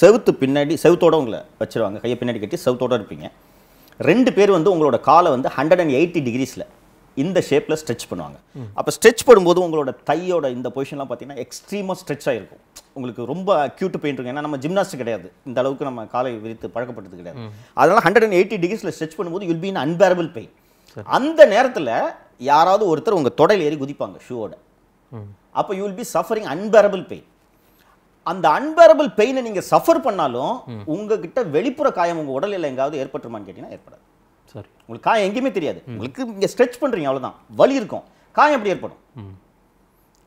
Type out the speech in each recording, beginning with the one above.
செவுத்து பின்னாடி செவுத்தோட உங்களை வச்சுருவாங்க கையை பின்னாடி கட்டி செவுத்தோட இருப்பீங்க ரெண்டு பேர் வந்து உங்களோட காலை வந்து ஹண்ட்ரட் அண்ட் எயிட்டி டிகிரிஸில் இந்த ஷேப்பில் ஸ்ட்ரெச் பண்ணுவாங்க அப்போ ஸ்ட்ரெச் பண்ணும்போது உங்களோட தையோட இந்த பொசிஷன்லாம் பார்த்தீங்கன்னா எக்ஸ்ட்ரீமாக ஸ்ட்ரெச் ஆகிருக்கும் உங்களுக்கு ரொம்ப அக்யூட் பெயின் இருக்கும் ஏன்னா நம்ம ஜிம்னாஸ்ட் கிடையாது இந்த அளவுக்கு நம்ம காலை விரித்து பழக்கப்பட்டது கிடையாது அதனால் ஹண்ட்ரட் அண்ட் எயிட்டி டிகிரிஸில் ஸ்ட்ரெச் பண்ணும்போது you'll be in unbearable pain அந்த நேரத்தில் யாராவது ஒருத்தர் உங்கள் தொடையில் ஏறி குதிப்பாங்க ஷூவோட அப்போ you will be suffering unbearable pain அந்த அன்பரபிள் பெயினை நீங்கள் சஃபர் பண்ணாலும் உங்ககிட்ட வெளிப்புற காயம் உங்கள் இல்லை எங்காவது ஏற்பட்டுருமான்னு கேட்டீங்கன்னா ஏற்படாது சரி உங்களுக்கு காயம் எங்கேயுமே தெரியாது உங்களுக்கு இங்கே ஸ்ட்ரெச் பண்ணுறீங்க அவ்வளோதான் வலி இருக்கும் காயம் எப்படி ஏற்படும்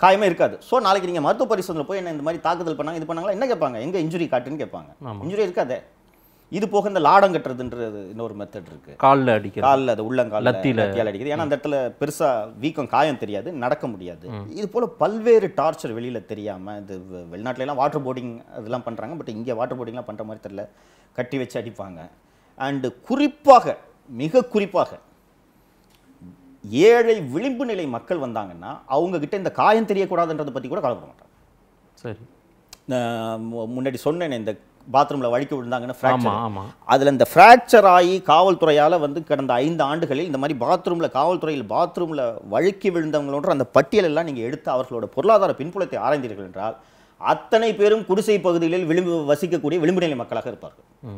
காயமே இருக்காது ஸோ நாளைக்கு நீங்கள் மருத்துவ பரிசோதனை போய் என்ன இந்த மாதிரி தாக்குதல் பண்ணாங்க இது பண்ணாங்களா என்ன கேட்பாங்க எங்கே இன்ஜுரி காட்டுன்னு கேட்பாங்க இன்ஜுரி இருக்காதே இது போக இந்த லாடம் கட்டுறதுன்றது இன்னொரு மெத்தட் இருக்கு காலில் அடிக்க காலில் அது உள்ளங்கால லத்தியில் அடிக்கிறது ஏன்னா அந்த இடத்துல பெருசாக வீக்கம் காயம் தெரியாது நடக்க முடியாது இது போல் பல்வேறு டார்ச்சர் வெளியில் தெரியாமல் இது வெளிநாட்டிலலாம் வாட்டர் போர்டிங் அதெல்லாம் பண்ணுறாங்க பட் இங்கே வாட்டர் போர்டிங்லாம் பண்ணுற மாதிரி தெரியல கட்டி வச்சு அடிப்பாங்க அண்டு குறிப்பாக மிக குறிப்பாக ஏழை விளிம்பு நிலை மக்கள் வந்தாங்கன்னா அவங்கக்கிட்ட இந்த காயம் தெரியக்கூடாதுன்றதை பற்றி கூட கவலைப்பட மாட்டாங்க சரி முன்னாடி சொன்னேன் இந்த பாத்ரூமில் வழுக்கி விழுந்தாங்கன்னு ஃப்ராக்சர் அதில் இந்த ஃப்ராக்சர் ஆகி காவல்துறையால் வந்து கடந்த ஐந்து ஆண்டுகளில் இந்த மாதிரி பாத்ரூமில் காவல்துறையில் பாத்ரூமில் வழுக்கி விழுந்தவங்களோன்ற அந்த பட்டியலெல்லாம் நீங்கள் எடுத்து அவர்களோட பொருளாதார பின்புலத்தை ஆராய்ந்தீர்கள் என்றால் அத்தனை பேரும் குடிசை பகுதிகளில் விளிம்பு வசிக்கக்கூடிய விளிம்பு நிலை மக்களாக இருப்பார்கள்